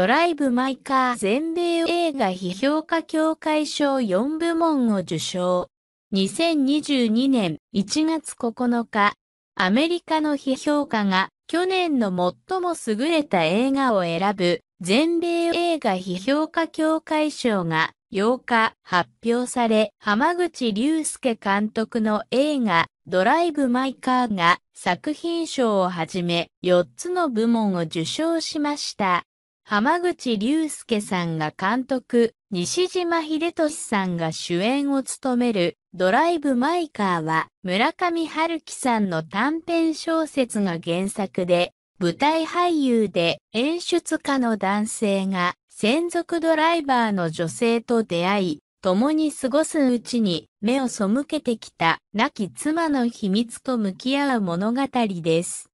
ドライブ・マイ・カー全米映画批評家協会賞4部門を受賞。2022年1月9日、アメリカの批評家が去年の最も優れた映画を選ぶ全米映画批評家協会賞が8日発表され、浜口竜介監督の映画ドライブ・マイ・カーが作品賞をはじめ4つの部門を受賞しました。浜口竜介さんが監督、西島秀俊さんが主演を務めるドライブ・マイ・カーは村上春樹さんの短編小説が原作で、舞台俳優で演出家の男性が専属ドライバーの女性と出会い、共に過ごすうちに目を背けてきた亡き妻の秘密と向き合う物語です。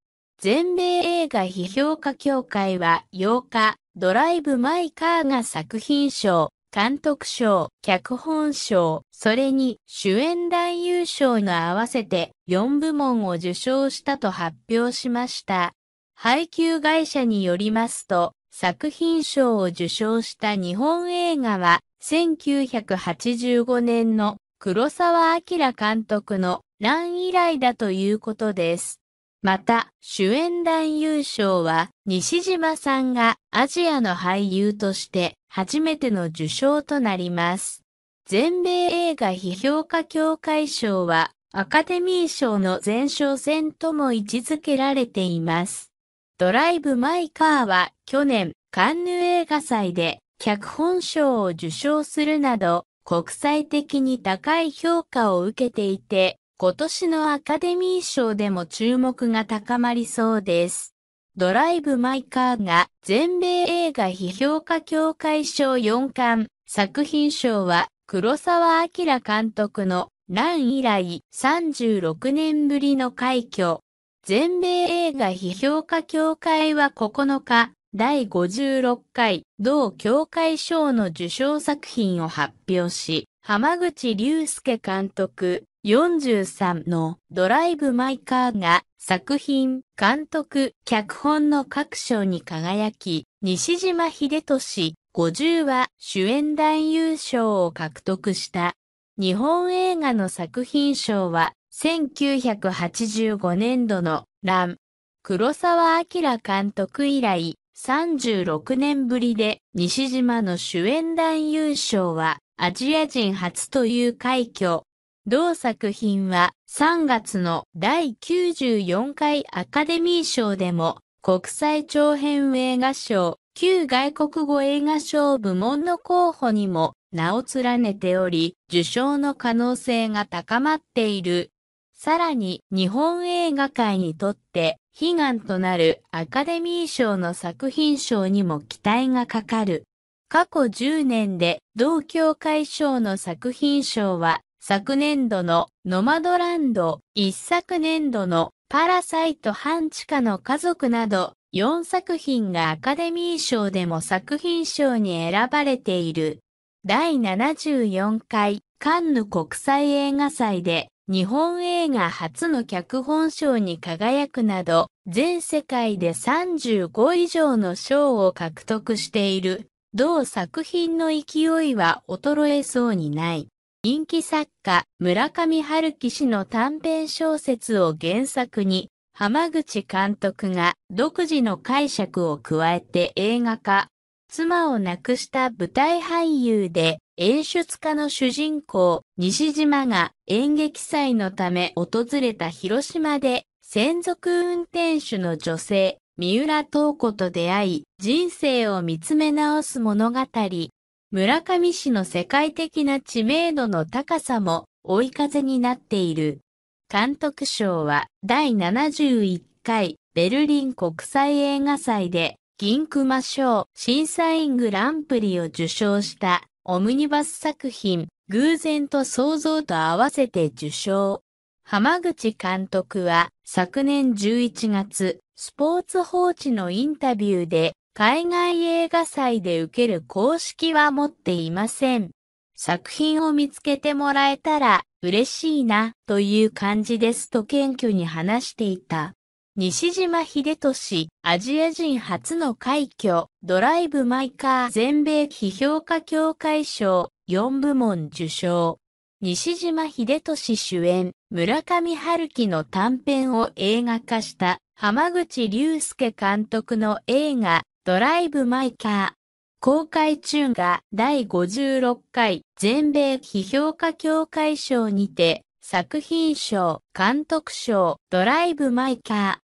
全米映画批評家協会は8日、ドライブ・マイ・カーが作品賞、監督賞、脚本賞、それに主演男優賞の合わせて4部門を受賞したと発表しました。配給会社によりますと、作品賞を受賞した日本映画は、1985年の黒沢明監督の乱以来だということです。また、主演男優賞は、西島さんがアジアの俳優として初めての受賞となります。全米映画批評家協会賞は、アカデミー賞の前哨戦とも位置づけられています。ドライブ・マイ・カーは去年、カンヌ映画祭で脚本賞を受賞するなど、国際的に高い評価を受けていて、今年のアカデミー賞でも注目が高まりそうです。ドライブ・マイ・カーが全米映画批評家協会賞4冠、作品賞は黒沢明監督のラン以来36年ぶりの快挙。全米映画批評家協会は9日、第56回同協会賞の受賞作品を発表し、浜口竜介監督、43のドライブ・マイ・カーが作品、監督、脚本の各賞に輝き、西島秀俊50話主演男優賞を獲得した。日本映画の作品賞は1985年度のラン。黒沢明監督以来36年ぶりで西島の主演男優賞はアジア人初という快挙。同作品は3月の第94回アカデミー賞でも国際長編映画賞、旧外国語映画賞部門の候補にも名を連ねており、受賞の可能性が高まっている。さらに日本映画界にとって悲願となるアカデミー賞の作品賞にも期待がかかる。過去10年で同協会賞の作品賞は昨年度のノマドランド、一昨年度のパラサイト半地下の家族など4作品がアカデミー賞でも作品賞に選ばれている。第74回カンヌ国際映画祭で日本映画初の脚本賞に輝くなど全世界で35以上の賞を獲得している。同作品の勢いは衰えそうにない。人気作家村上春樹氏の短編小説を原作に、浜口監督が独自の解釈を加えて映画化。妻を亡くした舞台俳優で演出家の主人公西島が演劇祭のため訪れた広島で専属運転手の女性三浦透子と出会い人生を見つめ直す物語。村上市の世界的な知名度の高さも追い風になっている。監督賞は第71回ベルリン国際映画祭で銀熊賞審査員グランプリを受賞したオムニバス作品偶然と想像と合わせて受賞。浜口監督は昨年11月スポーツ報知のインタビューで海外映画祭で受ける公式は持っていません。作品を見つけてもらえたら嬉しいなという感じですと謙虚に話していた。西島秀俊、アジア人初の快挙、ドライブ・マイ・カー全米批評家協会賞4部門受賞。西島秀俊主演、村上春樹の短編を映画化した浜口竜介監督の映画、ドライブ・マイ・カー。公開中が第56回全米批評家協会賞にて作品賞、監督賞、ドライブ・マイ・カ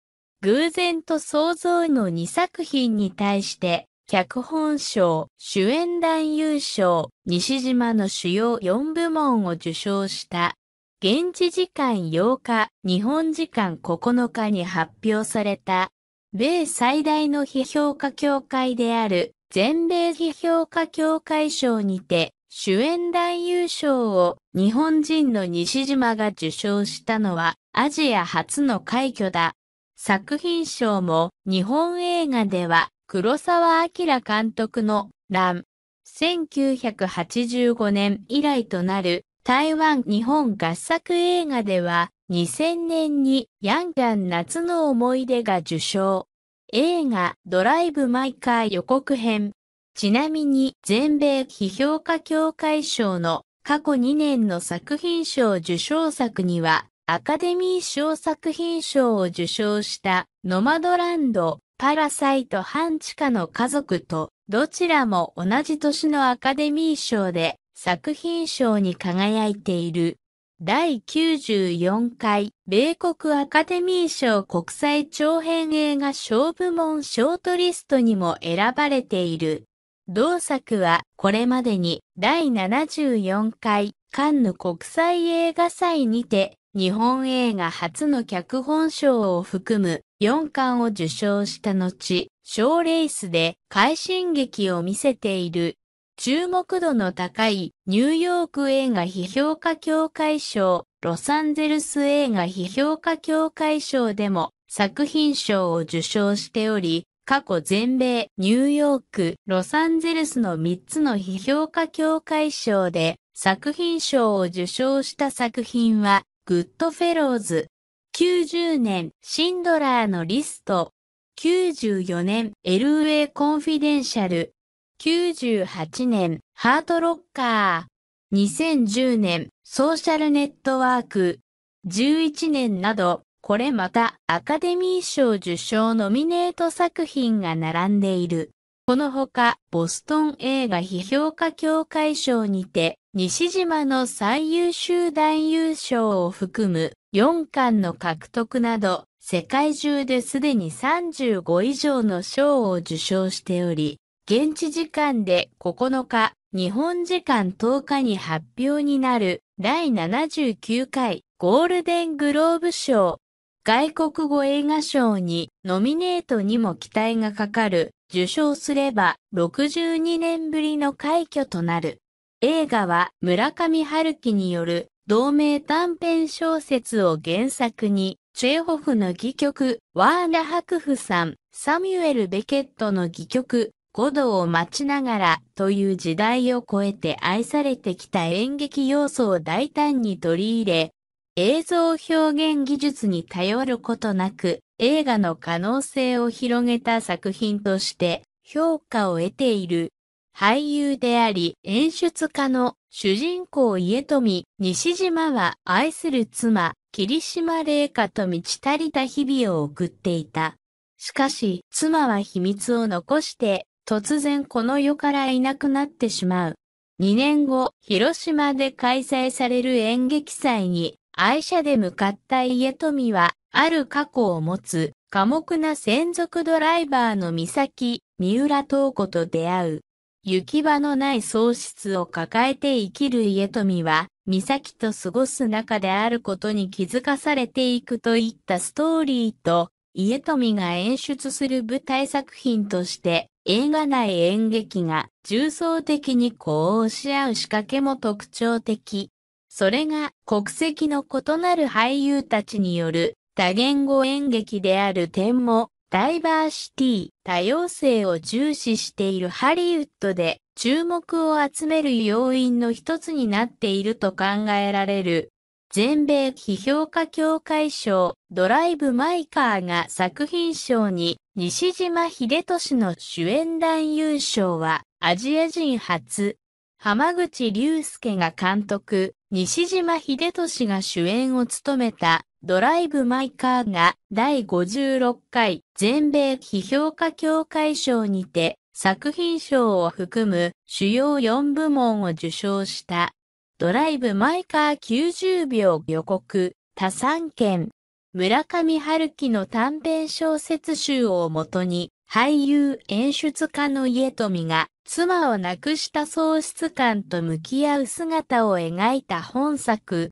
ー。偶然と想像の2作品に対して脚本賞、主演男優賞、西島の主要4部門を受賞した現地時間8日、日本時間9日に発表された米最大の批評家協会である全米批評家協会賞にて主演男優賞を日本人の西島が受賞したのはアジア初の快挙だ。作品賞も日本映画では黒沢明監督の乱1985年以来となる台湾日本合作映画では2000年にヤンガャン夏の思い出が受賞。映画ドライブ・マイ・カー予告編。ちなみに全米批評家協会賞の過去2年の作品賞受賞作にはアカデミー賞作品賞を受賞したノマドランド、パラサイト・半地下の家族とどちらも同じ年のアカデミー賞で作品賞に輝いている。第94回米国アカデミー賞国際長編映画賞部門ショートリストにも選ばれている。同作はこれまでに第74回カンヌ国際映画祭にて日本映画初の脚本賞を含む4巻を受賞した後、賞レースで快進撃を見せている注目度の高いニューヨーク映画批評家協会賞、ロサンゼルス映画批評家協会賞でも作品賞を受賞しており、過去全米、ニューヨーク、ロサンゼルスの3つの批評家協会賞で作品賞を受賞した作品は、グッドフェローズ、90年、シンドラーのリスト、94年、LA コンフィデンシャル、98年、ハートロッカー。2010年、ソーシャルネットワーク。11年など、これまたアカデミー賞受賞ノミネート作品が並んでいる。このほか、ボストン映画批評家協会賞にて、西島の最優秀男優賞を含む4巻の獲得など、世界中ですでに35以上の賞を受賞しており、現地時間で9日、日本時間10日に発表になる第79回ゴールデングローブ賞外国語映画賞にノミネートにも期待がかかる受賞すれば62年ぶりの快挙となる。映画は村上春樹による同名短編小説を原作にチェーホフの戯曲ワーナ・ハクフさん、サミュエル・ベケットの戯曲五度を待ちながらという時代を超えて愛されてきた演劇要素を大胆に取り入れ、映像表現技術に頼ることなく映画の可能性を広げた作品として評価を得ている俳優であり演出家の主人公家富西島は愛する妻霧島玲香と満ち足りた日々を送っていた。しかし妻は秘密を残して突然この世からいなくなってしまう。2年後、広島で開催される演劇祭に、愛車で向かった家富は、ある過去を持つ、寡黙な専属ドライバーの三崎、三浦透子と出会う。行き場のない喪失を抱えて生きる家富は、三咲と過ごす中であることに気づかされていくといったストーリーと、家富が演出する舞台作品として映画内演劇が重層的に呼応し合う仕掛けも特徴的。それが国籍の異なる俳優たちによる多言語演劇である点もダイバーシティ、多様性を重視しているハリウッドで注目を集める要因の一つになっていると考えられる全米批評家協会賞ドライブ・マイカーが作品賞に西島秀俊の主演男優賞はアジア人初。浜口竜介が監督、西島秀俊が主演を務めたドライブ・マイカーが第56回全米批評家協会賞にて作品賞を含む主要4部門を受賞した。ドライブ・マイカー90秒予告、他産権。村上春樹の短編小説集をもとに、俳優演出家の家富が妻を亡くした喪失感と向き合う姿を描いた本作。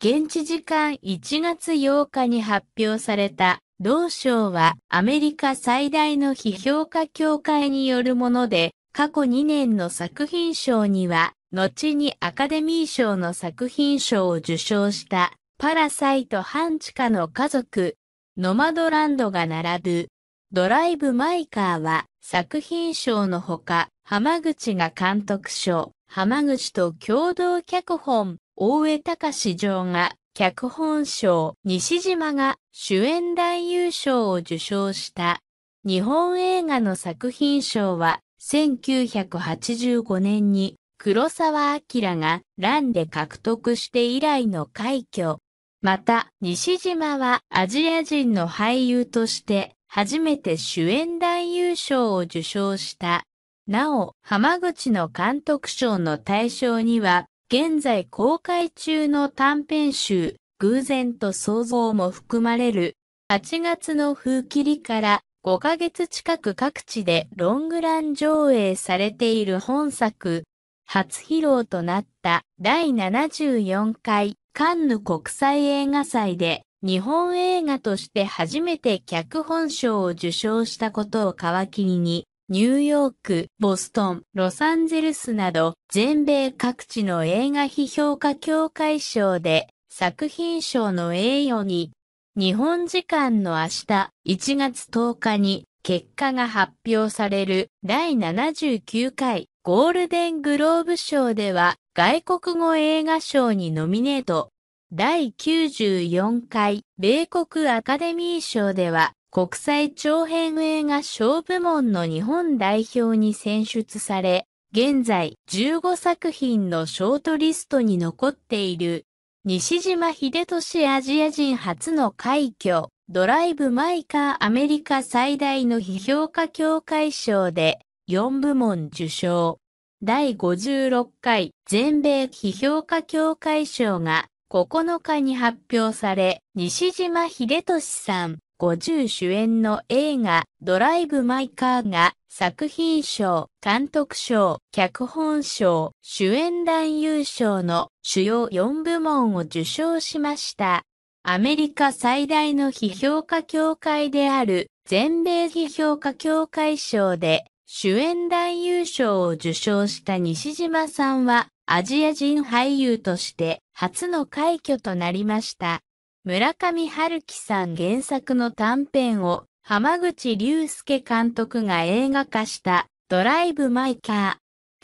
現地時間1月8日に発表された同賞はアメリカ最大の批評家協会によるもので過去2年の作品賞には後にアカデミー賞の作品賞を受賞したパラサイト半地下の家族、ノマドランドが並ぶドライブ・マイ・カーは作品賞のほか、浜口が監督賞、浜口と共同脚本、大江隆城が脚本賞、西島が主演男優賞を受賞した日本映画の作品賞は1985年に黒沢明が乱で獲得して以来の快挙。また、西島はアジア人の俳優として初めて主演男優賞を受賞した。なお、浜口の監督賞の対象には、現在公開中の短編集、偶然と想像も含まれる。8月の風切りから5ヶ月近く各地でロングラン上映されている本作、初披露となった第74回カンヌ国際映画祭で日本映画として初めて脚本賞を受賞したことを皮切りに、ニューヨーク、ボストン、ロサンゼルスなど全米各地の映画批評家協会賞で作品賞の栄誉に、日本時間の明日1月10日に結果が発表される第79回ゴールデングローブ賞では外国語映画賞にノミネート。第94回米国アカデミー賞では国際長編映画賞部門の日本代表に選出され、現在15作品のショートリストに残っている西島秀俊アジア人初の快挙ドライブ・マイ・カーアメリカ最大の批評家協会賞で4部門受賞。第56回全米批評家協会賞が9日に発表され、西島秀俊さん、50主演の映画ドライブ・マイ・カーが作品賞、監督賞、脚本賞、主演男優賞の主要4部門を受賞しました。アメリカ最大の批評家協会である全米批評家協会賞で主演男優賞を受賞した西島さんは、アジア人俳優として初の快挙となりました。村上春樹さん原作の短編を浜口竜介監督が映画化したドライブ・マイ・カー。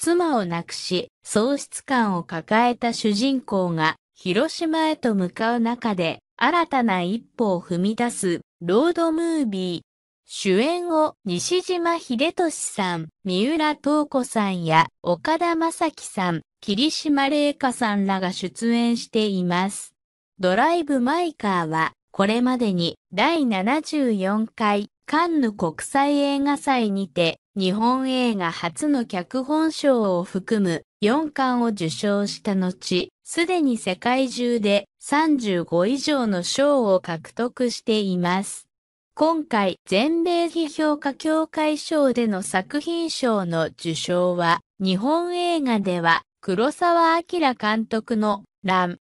妻を亡くし、喪失感を抱えた主人公が広島へと向かう中で新たな一歩を踏み出すロードムービー。主演を西島秀俊さん、三浦透子さんや岡田正樹さん、霧島玲香さんらが出演しています。ドライブ・マイ・カーはこれまでに第74回カンヌ国際映画祭にて日本映画初の脚本賞を含む4巻を受賞した後、すでに世界中で35以上の賞を獲得しています。今回、全米批評家協会賞での作品賞の受賞は、日本映画では、黒沢明監督の、乱。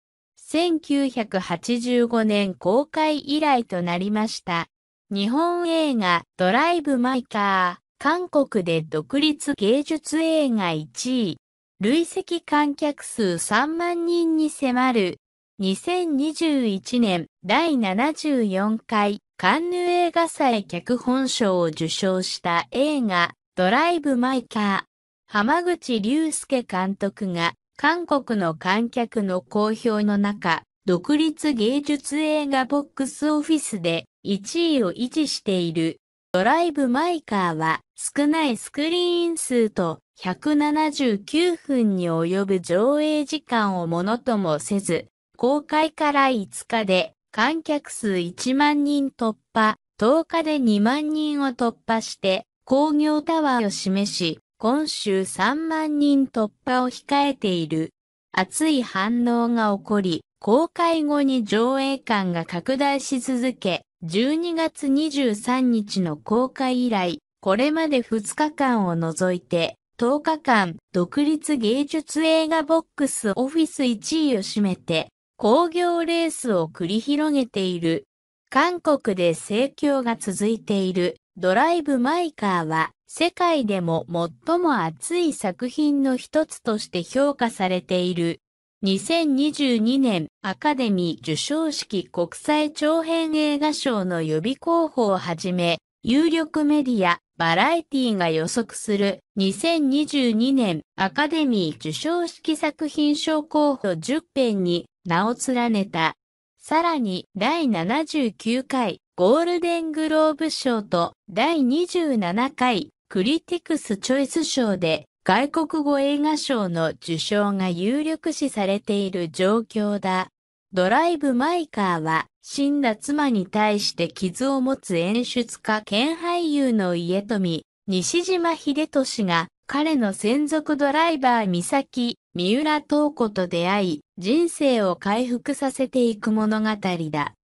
1985年公開以来となりました。日本映画、ドライブ・マイカー、韓国で独立芸術映画1位。累積観客数3万人に迫る。2021年第74回カンヌ映画祭脚本賞を受賞した映画、ドライブ・マイ・カー。浜口竜介監督が、韓国の観客の好評の中、独立芸術映画ボックスオフィスで1位を維持している。ドライブ・マイ・カーは、少ないスクリーン数と、179分に及ぶ上映時間をものともせず、公開から5日で観客数1万人突破、10日で2万人を突破して、工業タワーを示し、今週3万人突破を控えている。熱い反応が起こり、公開後に上映感が拡大し続け、12月23日の公開以来、これまで2日間を除いて、10日間、独立芸術映画ボックスオフィス1位を占めて、工業レースを繰り広げている。韓国で盛況が続いているドライブ・マイ・カーは世界でも最も熱い作品の一つとして評価されている。2022年アカデミー受賞式国際長編映画賞の予備候補をはじめ、有力メディア、バラエティが予測する2022年アカデミー受賞式作品賞候補10編に名を連ねた。さらに第79回ゴールデングローブ賞と第27回クリティクスチョイス賞で外国語映画賞の受賞が有力視されている状況だ。ドライブ・マイカーは、死んだ妻に対して傷を持つ演出家兼俳優の家富、西島秀俊が、彼の専属ドライバー美咲、三浦透子と出会い、人生を回復させていく物語だ。